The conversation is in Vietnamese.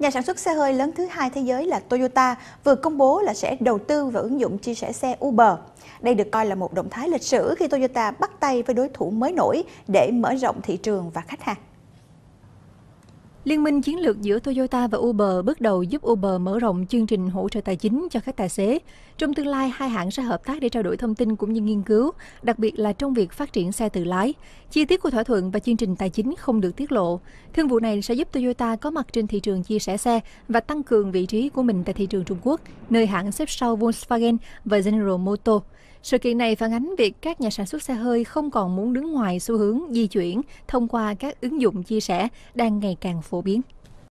Nhà sản xuất xe hơi lớn thứ hai thế giới là Toyota vừa công bố là sẽ đầu tư và ứng dụng chia sẻ xe Uber. Đây được coi là một động thái lịch sử khi Toyota bắt tay với đối thủ mới nổi để mở rộng thị trường và khách hàng. Liên minh chiến lược giữa Toyota và Uber bước đầu giúp Uber mở rộng chương trình hỗ trợ tài chính cho các tài xế. Trong tương lai, hai hãng sẽ hợp tác để trao đổi thông tin cũng như nghiên cứu, đặc biệt là trong việc phát triển xe tự lái. Chi tiết của thỏa thuận và chương trình tài chính không được tiết lộ. Thương vụ này sẽ giúp Toyota có mặt trên thị trường chia sẻ xe và tăng cường vị trí của mình tại thị trường Trung Quốc, nơi hãng xếp sau Volkswagen và General Motors. Sự kiện này phản ánh việc các nhà sản xuất xe hơi không còn muốn đứng ngoài xu hướng di chuyển thông qua các ứng dụng chia sẻ đang ngày càng phổ biến.